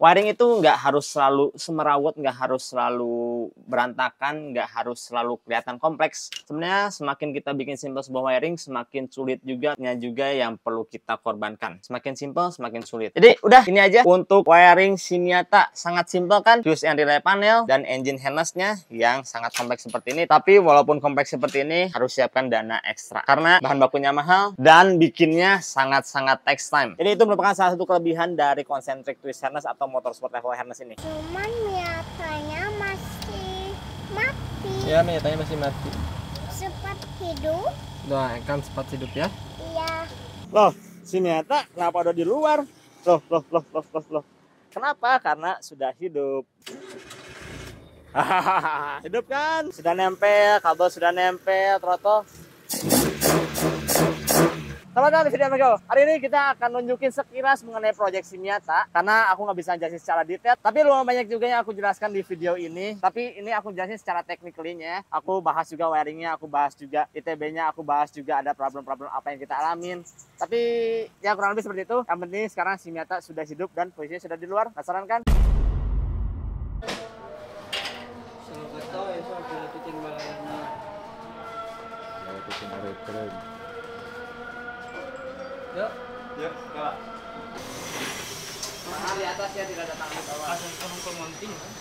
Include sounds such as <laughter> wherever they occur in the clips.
Waring itu nggak harus selalu semerawut, nggak harus selalu berantakan, nggak harus selalu kelihatan kompleks. Sebenarnya semakin kita bikin simpel sebuah wiring, semakin sulit juga, juga yang perlu kita korbankan. Semakin simpel, semakin sulit. Jadi udah ini aja untuk wiring Siniata sangat simpel kan, fuse yang relay panel dan engine harnessnya yang sangat kompleks seperti ini. Tapi walaupun kompleks seperti ini, harus siapkan dana ekstra karena bahan bakunya mahal dan bikinnya sangat-sangat takes time. Jadi itu merupakan salah satu kelebihan dari concentric twist harness atau motorsport level harness ini? Cuman miatanya masih mati. Ya, miatanya masih mati. Sepat hidup. Nah, kan hidup ya? Iya. Loh, si miata kenapa ada di luar? Loh, loh, loh, loh, loh, loh. Kenapa? Karena sudah hidup. <laughs> hidup kan? Sudah nempel, kabel sudah nempel, trotol Selamat teman di video Mego. Hari ini kita akan nunjukin sekilas mengenai proyek SIM nyata. Karena aku nggak bisa jelasin secara detail. Tapi lumayan banyak juga yang aku jelaskan di video ini. Tapi ini aku jelasin secara technically-nya Aku bahas juga wiringnya, aku bahas juga ITB-nya, aku bahas juga ada problem-problem apa yang kita alamin. Tapi ya kurang lebih seperti itu. Yang penting sekarang si Miata sudah hidup dan posisinya sudah di luar. Penasaran kan? Selamat datang Assalamualaikum. Ya, itu Yuk. Yuk, kalah. Tangan di atas ya, tidak datang tangan di bawah. Asal kamu kemonting. Kan?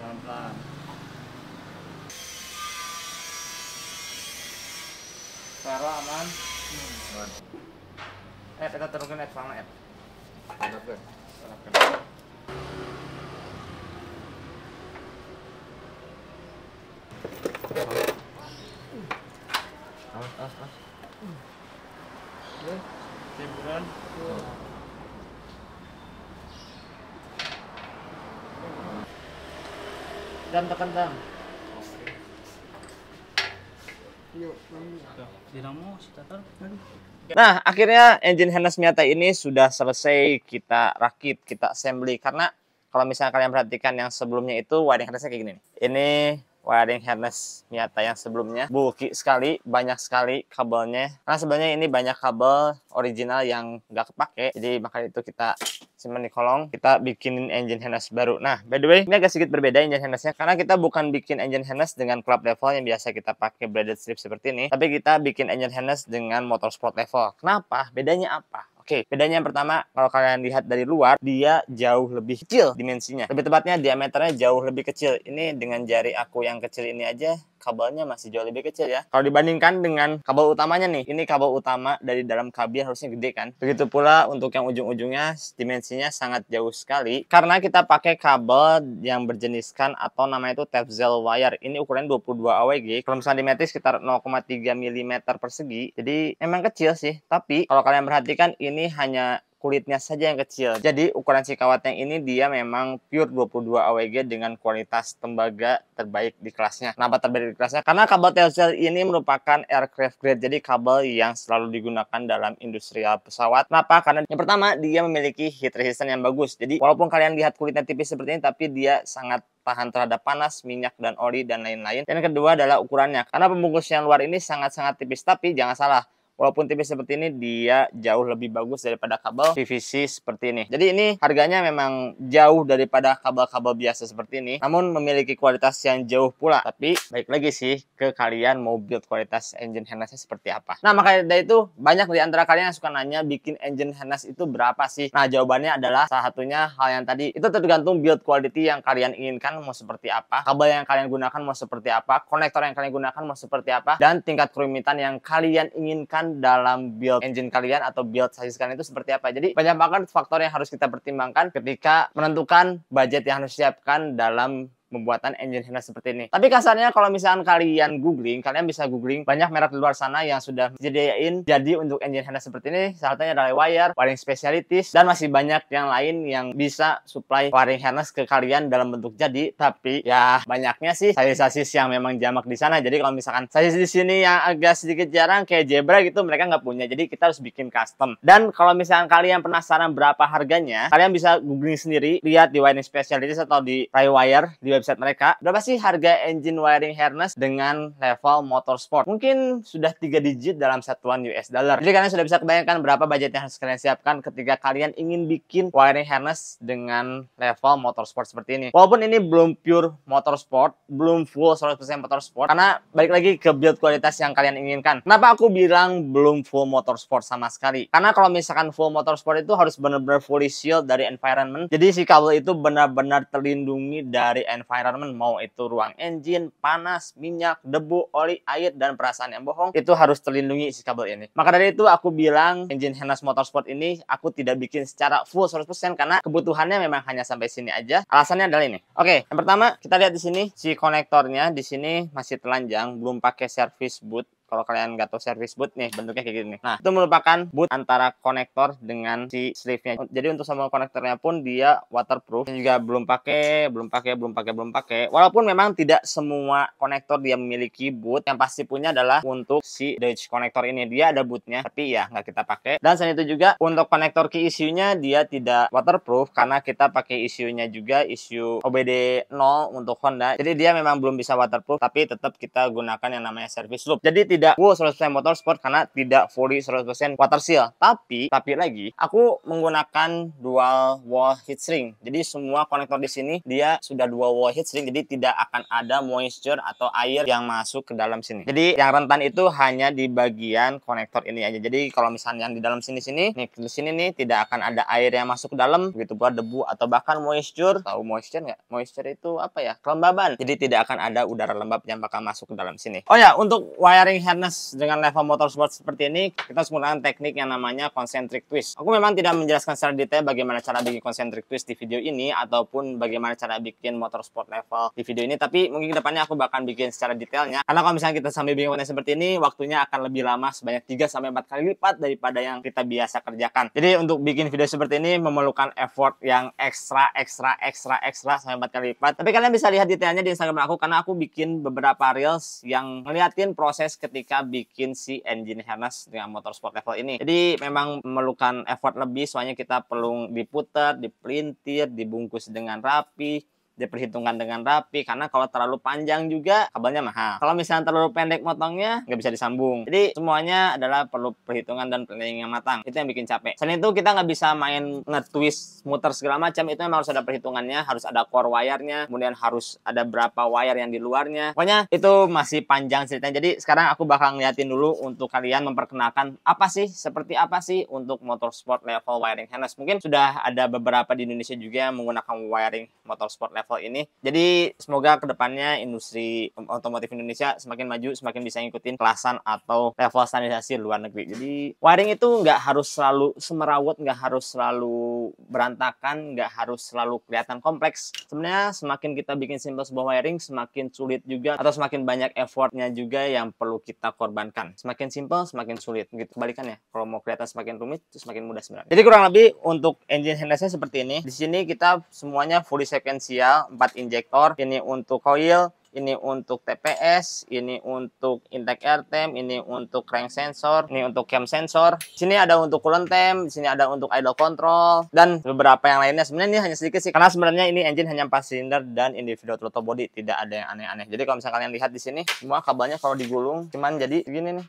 Pelan-pelan. Sekarang aman. Hmm. Eh, kita turunkan F sama F. Enak, Ben. Enak, Ben. Awas, awas, awas dan tekan dam Nah, akhirnya engine Hennes Miata ini sudah selesai kita rakit, kita assembly. Karena kalau misalnya kalian perhatikan yang sebelumnya itu wiring harnessnya kayak gini. Ini wiring harness Miata yang sebelumnya. Buki sekali, banyak sekali kabelnya. Karena sebenarnya ini banyak kabel original yang nggak kepake. Jadi maka itu kita simpan di kolong. Kita bikinin engine harness baru. Nah, by the way, ini agak sedikit berbeda engine harnessnya. Karena kita bukan bikin engine harness dengan club level yang biasa kita pakai braided strip seperti ini. Tapi kita bikin engine harness dengan motorsport level. Kenapa? Bedanya apa? Oke, bedanya yang pertama kalau kalian lihat dari luar dia jauh lebih kecil dimensinya. Lebih tepatnya diameternya jauh lebih kecil. Ini dengan jari aku yang kecil ini aja kabelnya masih jauh lebih kecil ya. Kalau dibandingkan dengan kabel utamanya nih, ini kabel utama dari dalam kabin harusnya gede kan. Begitu pula untuk yang ujung-ujungnya dimensinya sangat jauh sekali karena kita pakai kabel yang berjeniskan atau namanya itu Tefzel wire. Ini ukurannya 22 AWG, kalau misalnya dimetris sekitar 0,3 mm persegi. Jadi emang kecil sih, tapi kalau kalian perhatikan ini hanya kulitnya saja yang kecil. Jadi ukuran si kawatnya ini dia memang pure 22 AWG dengan kualitas tembaga terbaik di kelasnya. Kenapa terbaik di kelasnya? Karena kabel Telcel ini merupakan aircraft grade, jadi kabel yang selalu digunakan dalam industrial pesawat. Kenapa? Karena yang pertama dia memiliki heat resistance yang bagus. Jadi walaupun kalian lihat kulitnya tipis seperti ini, tapi dia sangat tahan terhadap panas, minyak, dan oli, dan lain-lain. Dan yang kedua adalah ukurannya. Karena pembungkus yang luar ini sangat-sangat tipis, tapi jangan salah, walaupun tipis seperti ini dia jauh lebih bagus daripada kabel PVC seperti ini jadi ini harganya memang jauh daripada kabel-kabel biasa seperti ini namun memiliki kualitas yang jauh pula tapi baik lagi sih ke kalian mau build kualitas engine harnessnya seperti apa nah makanya dari itu banyak di antara kalian yang suka nanya bikin engine harness itu berapa sih nah jawabannya adalah salah satunya hal yang tadi itu tergantung build quality yang kalian inginkan mau seperti apa kabel yang kalian gunakan mau seperti apa konektor yang kalian gunakan mau seperti apa dan tingkat kerumitan yang kalian inginkan dalam build engine kalian atau build sasis kalian itu seperti apa. Jadi banyak banget faktor yang harus kita pertimbangkan ketika menentukan budget yang harus disiapkan dalam pembuatan engine henna seperti ini. Tapi kasarnya kalau misalkan kalian googling, kalian bisa googling banyak merek di luar sana yang sudah jadiin jadi untuk engine henna seperti ini. Salah satunya wire, wiring specialities, dan masih banyak yang lain yang bisa supply wiring harness ke kalian dalam bentuk jadi. Tapi ya banyaknya sih sasis-sasis yang memang jamak di sana. Jadi kalau misalkan sasis di sini yang agak sedikit jarang kayak zebra gitu mereka nggak punya. Jadi kita harus bikin custom. Dan kalau misalkan kalian penasaran berapa harganya, kalian bisa googling sendiri, lihat di wiring specialities atau di Wire, di website website mereka, berapa sih harga engine wiring harness dengan level motorsport? Mungkin sudah tiga digit dalam satuan US dollar. Jadi kalian sudah bisa kebayangkan berapa budget yang harus kalian siapkan ketika kalian ingin bikin wiring harness dengan level motorsport seperti ini. Walaupun ini belum pure motorsport, belum full 100% motorsport, karena balik lagi ke build kualitas yang kalian inginkan. Kenapa aku bilang belum full motorsport sama sekali? Karena kalau misalkan full motorsport itu harus benar-benar fully shield dari environment. Jadi si kabel itu benar-benar terlindungi dari environment environment mau itu ruang engine, panas, minyak, debu, oli, air dan perasaan yang bohong itu harus terlindungi si kabel ini. Maka dari itu aku bilang engine Hennes Motorsport ini aku tidak bikin secara full 100% karena kebutuhannya memang hanya sampai sini aja. Alasannya adalah ini. Oke, yang pertama kita lihat di sini si konektornya di sini masih telanjang, belum pakai service boot kalau kalian nggak tahu service boot nih bentuknya kayak gini Nah, itu merupakan boot antara konektor dengan si sleeve-nya. Jadi untuk sama konektornya pun dia waterproof. Dan juga belum pakai, belum pakai, belum pakai, belum pakai. Walaupun memang tidak semua konektor dia memiliki boot. Yang pasti punya adalah untuk si Dodge konektor ini dia ada bootnya, tapi ya nggak kita pakai. Dan selain itu juga untuk konektor key issue-nya dia tidak waterproof karena kita pakai issue-nya juga issue OBD 0 untuk Honda. Jadi dia memang belum bisa waterproof tapi tetap kita gunakan yang namanya service loop. Jadi tidak tidak full 100% sport karena tidak fully 100% water seal. Tapi, tapi lagi, aku menggunakan dual wall heat shrink. Jadi semua konektor di sini dia sudah dual wall heat shrink, jadi tidak akan ada moisture atau air yang masuk ke dalam sini. Jadi yang rentan itu hanya di bagian konektor ini aja. Jadi kalau misalnya yang di dalam sini-sini, nih di sini nih tidak akan ada air yang masuk ke dalam, begitu buat debu atau bahkan moisture. Tahu moisture nggak? Moisture itu apa ya? Kelembaban. Jadi tidak akan ada udara lembab yang bakal masuk ke dalam sini. Oh ya, untuk wiring harness dengan level motorsport seperti ini, kita harus menggunakan teknik yang namanya concentric twist. Aku memang tidak menjelaskan secara detail bagaimana cara bikin concentric twist di video ini, ataupun bagaimana cara bikin motorsport level di video ini, tapi mungkin kedepannya aku bakal bikin secara detailnya. Karena kalau misalnya kita sambil bikin konten seperti ini, waktunya akan lebih lama sebanyak 3-4 kali lipat daripada yang kita biasa kerjakan. Jadi untuk bikin video seperti ini memerlukan effort yang ekstra, ekstra, ekstra, ekstra sampai 4 kali lipat. Tapi kalian bisa lihat detailnya di Instagram aku, karena aku bikin beberapa reels yang ngeliatin proses ketika ketika bikin si engine harness dengan motor sport level ini. Jadi memang memerlukan effort lebih soalnya kita perlu diputar, dipelintir, dibungkus dengan rapi, diperhitungkan dengan rapi karena kalau terlalu panjang juga kabelnya mahal kalau misalnya terlalu pendek motongnya nggak bisa disambung jadi semuanya adalah perlu perhitungan dan planning yang matang itu yang bikin capek selain itu kita nggak bisa main nge-twist muter segala macam itu memang harus ada perhitungannya harus ada core wire kemudian harus ada berapa wire yang di luarnya pokoknya itu masih panjang ceritanya jadi sekarang aku bakal ngeliatin dulu untuk kalian memperkenalkan apa sih seperti apa sih untuk motorsport level wiring harness mungkin sudah ada beberapa di Indonesia juga yang menggunakan wiring motorsport level level ini. Jadi semoga kedepannya industri otomotif Indonesia semakin maju, semakin bisa ngikutin kelasan atau level standarisasi luar negeri. Jadi wiring itu nggak harus selalu semerawut, nggak harus selalu berantakan, nggak harus selalu kelihatan kompleks. Sebenarnya semakin kita bikin simple sebuah wiring, semakin sulit juga atau semakin banyak effortnya juga yang perlu kita korbankan. Semakin simple, semakin sulit. Gitu kebalikannya. Kalau mau kelihatan semakin rumit, itu semakin mudah sebenarnya. Jadi kurang lebih untuk engine handlesnya seperti ini. Di sini kita semuanya fully sequential ya, 4 injektor. Ini untuk coil, ini untuk TPS, ini untuk intake air temp, ini untuk crank sensor, ini untuk cam sensor. sini ada untuk coolant temp, di sini ada untuk idle control dan beberapa yang lainnya. Sebenarnya ini hanya sedikit sih karena sebenarnya ini engine hanya 4 silinder dan individual throttle body, tidak ada yang aneh-aneh. Jadi kalau misalnya kalian lihat di sini, semua kabelnya kalau digulung cuman jadi gini nih.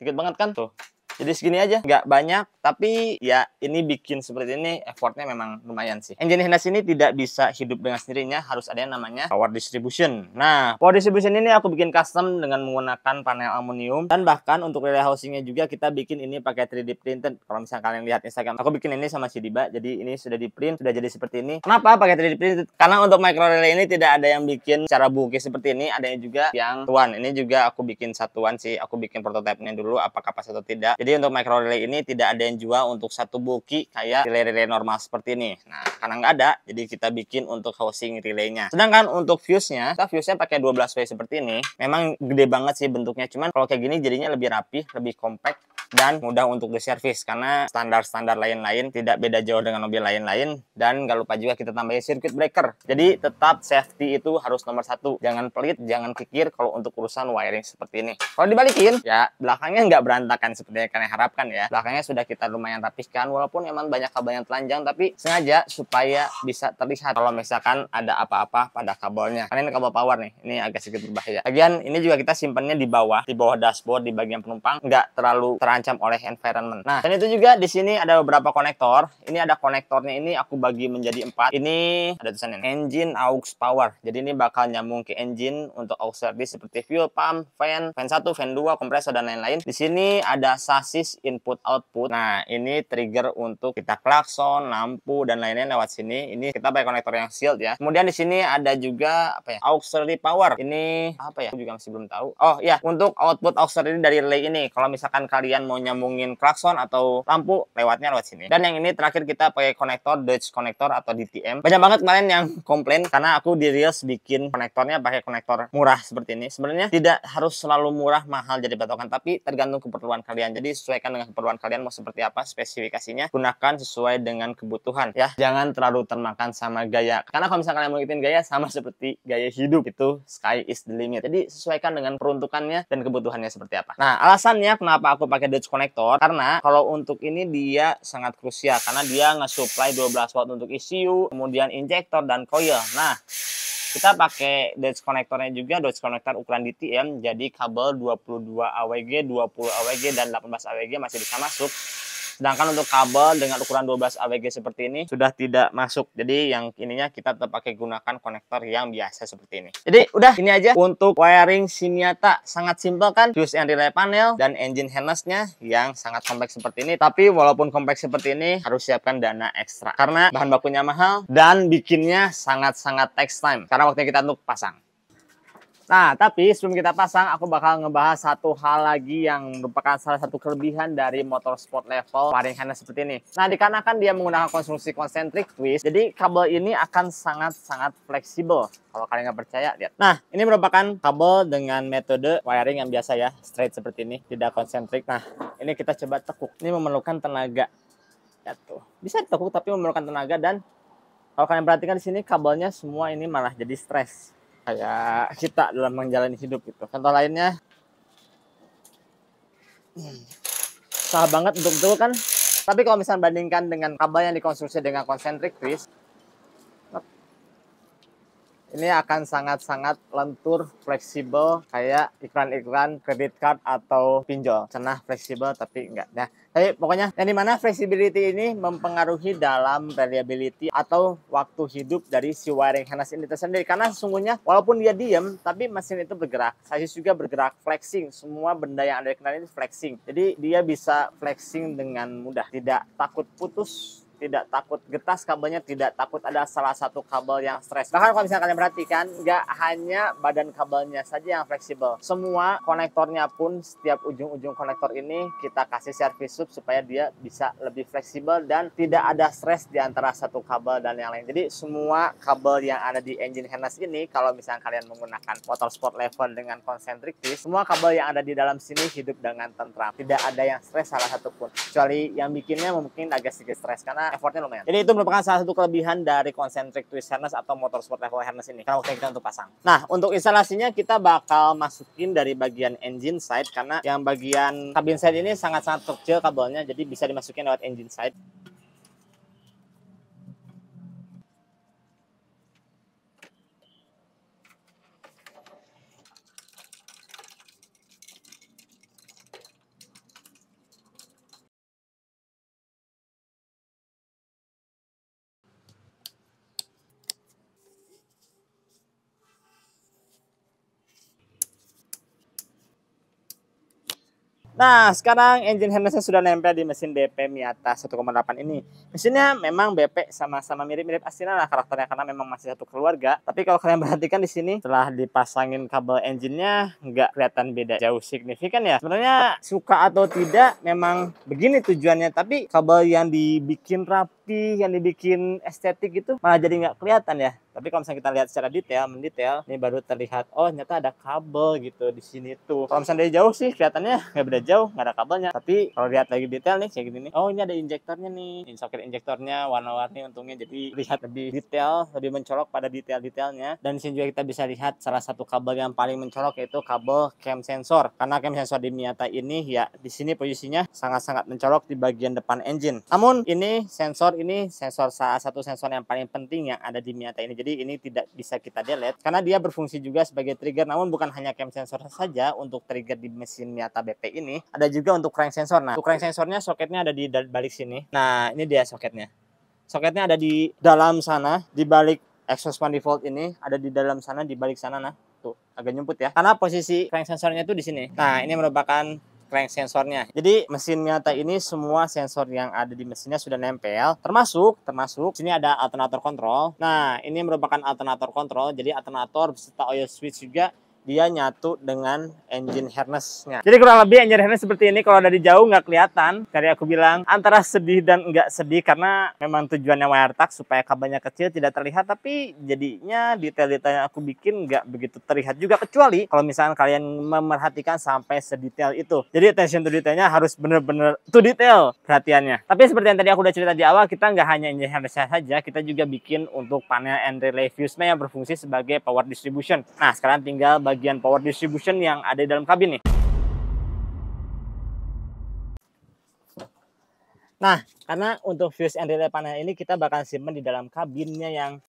sedikit banget kan tuh. Jadi segini aja, nggak banyak, tapi ya ini bikin seperti ini effortnya memang lumayan sih. Engine Hinas ini tidak bisa hidup dengan sendirinya, harus ada yang namanya power distribution. Nah, power distribution ini aku bikin custom dengan menggunakan panel aluminium dan bahkan untuk relay housingnya juga kita bikin ini pakai 3D printed. Kalau misalnya kalian lihat Instagram, aku bikin ini sama si Diba, jadi ini sudah di print, sudah jadi seperti ini. Kenapa pakai 3D printed? Karena untuk micro relay ini tidak ada yang bikin cara bungkis seperti ini, ada yang juga yang tuan. Ini juga aku bikin satuan sih, aku bikin prototipenya dulu apakah pas atau tidak. Jadi jadi untuk micro relay ini tidak ada yang jual untuk satu buki kayak relay-relay normal seperti ini. Nah, karena nggak ada, jadi kita bikin untuk housing relaynya. Sedangkan untuk fuse-nya, kita fuse-nya pakai 12 v seperti ini. Memang gede banget sih bentuknya, cuman kalau kayak gini jadinya lebih rapi, lebih compact dan mudah untuk diservis karena standar-standar lain-lain tidak beda jauh dengan mobil lain-lain dan nggak lupa juga kita tambahin circuit breaker jadi tetap safety itu harus nomor satu jangan pelit jangan pikir kalau untuk urusan wiring seperti ini kalau dibalikin ya belakangnya nggak berantakan sepertinya kalian harapkan ya. Belakangnya sudah kita lumayan rapihkan walaupun memang banyak kabel yang telanjang tapi sengaja supaya bisa terlihat kalau misalkan ada apa-apa pada kabelnya. Karena ini kabel power nih, ini agak sedikit berbahaya. Lagian ini juga kita simpannya di bawah, di bawah dashboard di bagian penumpang nggak terlalu terancam oleh environment. Nah, dan itu juga di sini ada beberapa konektor. Ini ada konektornya ini aku bagi menjadi empat. Ini ada tulisannya engine aux power. Jadi ini bakal nyambung ke engine untuk aux service seperti fuel pump, fan, fan satu, fan dua, kompresor dan lain-lain. Di sini ada sah basis input output. Nah, ini trigger untuk kita klakson, lampu dan lainnya lewat sini. Ini kita pakai konektor yang shield ya. Kemudian di sini ada juga apa ya? auxiliary power. Ini apa ya? Aku juga masih belum tahu. Oh ya, untuk output auxiliary dari relay ini. Kalau misalkan kalian mau nyambungin klakson atau lampu, lewatnya lewat sini. Dan yang ini terakhir kita pakai konektor Dutch konektor atau DTM. Banyak banget kemarin yang komplain karena aku di Reels bikin konektornya pakai konektor murah seperti ini. Sebenarnya tidak harus selalu murah mahal jadi batokan, tapi tergantung keperluan kalian. Jadi jadi sesuaikan dengan keperluan kalian mau seperti apa spesifikasinya. Gunakan sesuai dengan kebutuhan ya. Jangan terlalu termakan sama gaya. Karena kalau misalnya kalian mengikuti gaya sama seperti gaya hidup itu sky is the limit. Jadi sesuaikan dengan peruntukannya dan kebutuhannya seperti apa. Nah, alasannya kenapa aku pakai Dutch Connector karena kalau untuk ini dia sangat krusial karena dia nge-supply 12 watt untuk ECU, kemudian injektor dan coil. Nah, kita pakai dodge konektornya juga dodge konektor ukuran DTM jadi kabel 22 AWG, 20 AWG dan 18 AWG masih bisa masuk Sedangkan untuk kabel dengan ukuran 12 AWG seperti ini sudah tidak masuk. Jadi yang ininya kita tetap pakai gunakan konektor yang biasa seperti ini. Jadi udah ini aja untuk wiring tak sangat simpel kan. Fuse and relay panel dan engine harnessnya yang sangat kompleks seperti ini. Tapi walaupun kompleks seperti ini harus siapkan dana ekstra. Karena bahan bakunya mahal dan bikinnya sangat-sangat text time. Karena waktunya kita untuk pasang. Nah, tapi sebelum kita pasang, aku bakal ngebahas satu hal lagi yang merupakan salah satu kelebihan dari motor sport level paling harness seperti ini. Nah, dikarenakan dia menggunakan konstruksi konsentrik twist, jadi kabel ini akan sangat-sangat fleksibel. Kalau kalian nggak percaya, lihat. Nah, ini merupakan kabel dengan metode wiring yang biasa ya, straight seperti ini, tidak konsentrik. Nah, ini kita coba tekuk. Ini memerlukan tenaga. Ya tuh. Bisa tekuk tapi memerlukan tenaga dan kalau kalian perhatikan di sini kabelnya semua ini malah jadi stres kayak kita dalam menjalani hidup gitu. Contoh lainnya, hmm, banget untuk dulu kan. Tapi kalau misalnya bandingkan dengan kabel yang dikonstruksi dengan konsentrik twist, ini akan sangat-sangat lentur, fleksibel, kayak iklan-iklan kredit card atau pinjol. Cenah, fleksibel, tapi enggak. Nah, Hey, pokoknya yang dimana flexibility ini mempengaruhi dalam reliability atau waktu hidup dari si wiring harness ini tersendiri. Karena sesungguhnya walaupun dia diem, tapi mesin itu bergerak. Sasis juga bergerak flexing. Semua benda yang ada di kendaraan ini flexing. Jadi dia bisa flexing dengan mudah. Tidak takut putus, tidak takut getas kabelnya, tidak takut ada salah satu kabel yang stres. Bahkan kalau misalnya kalian perhatikan, nggak hanya badan kabelnya saja yang fleksibel. Semua konektornya pun setiap ujung-ujung konektor ini kita kasih service sub supaya dia bisa lebih fleksibel dan tidak ada stres di antara satu kabel dan yang lain. Jadi semua kabel yang ada di engine harness ini, kalau misalnya kalian menggunakan motor sport level dengan konsentrik, semua kabel yang ada di dalam sini hidup dengan tentram. Tidak ada yang stres salah satupun. pun. Kecuali yang bikinnya mungkin agak sedikit stres karena effortnya lumayan. Jadi itu merupakan salah satu kelebihan dari concentric twist harness atau motor sport level harness ini Kalau kita untuk pasang. Nah, untuk instalasinya kita bakal masukin dari bagian engine side karena yang bagian kabin side ini sangat-sangat kecil kabelnya jadi bisa dimasukin lewat engine side. Nah, sekarang engine harnessnya sudah nempel di mesin BP Miata 1,8 ini. Mesinnya memang BP sama-sama mirip-mirip Astina lah karakternya karena memang masih satu keluarga. Tapi kalau kalian perhatikan di sini, setelah dipasangin kabel engine-nya, nggak kelihatan beda jauh signifikan ya. Sebenarnya suka atau tidak, memang begini tujuannya. Tapi kabel yang dibikin rapi putih yang dibikin estetik gitu malah jadi nggak kelihatan ya. Tapi kalau misalnya kita lihat secara detail, mendetail, ini baru terlihat, oh ternyata ada kabel gitu di sini tuh. Kalau misalnya dari jauh sih kelihatannya nggak beda jauh, nggak ada kabelnya. Tapi kalau lihat lagi detail nih kayak gini nih, oh ini ada injektornya nih. Ini soket injektornya warna-warni untungnya jadi lihat lebih detail, lebih mencolok pada detail-detailnya. Dan di sini juga kita bisa lihat salah satu kabel yang paling mencolok yaitu kabel cam sensor. Karena cam sensor di Miata ini ya di sini posisinya sangat-sangat mencolok di bagian depan engine. Namun ini sensor ini sensor salah satu sensor yang paling penting yang ada di Miata ini. Jadi ini tidak bisa kita delete karena dia berfungsi juga sebagai trigger namun bukan hanya cam sensor saja untuk trigger di mesin Miata BP ini, ada juga untuk crank sensor. Nah, untuk crank sensornya soketnya ada di balik sini. Nah, ini dia soketnya. Soketnya ada di dalam sana, di balik exhaust manifold default ini ada di dalam sana di balik sana nah tuh agak nyumput ya karena posisi crank sensornya itu di sini nah ini merupakan crank sensornya. Jadi mesin Miata ini semua sensor yang ada di mesinnya sudah nempel, termasuk termasuk sini ada alternator kontrol. Nah, ini merupakan alternator kontrol, jadi alternator beserta oil switch juga dia nyatu dengan engine harnessnya. Jadi kurang lebih engine harness seperti ini kalau dari jauh nggak kelihatan. Tadi aku bilang antara sedih dan nggak sedih karena memang tujuannya wiretack supaya kabelnya kecil tidak terlihat tapi jadinya detail-detail yang aku bikin nggak begitu terlihat juga kecuali kalau misalnya kalian memerhatikan sampai sedetail itu. Jadi attention to detailnya harus bener-bener to detail perhatiannya. Tapi seperti yang tadi aku udah cerita di awal kita nggak hanya engine harness saja kita juga bikin untuk panel and relay fuse yang berfungsi sebagai power distribution. Nah sekarang tinggal bagian power distribution yang ada di dalam kabin nih. Nah, karena untuk fuse and relay panel ini kita bakal simpan di dalam kabinnya yang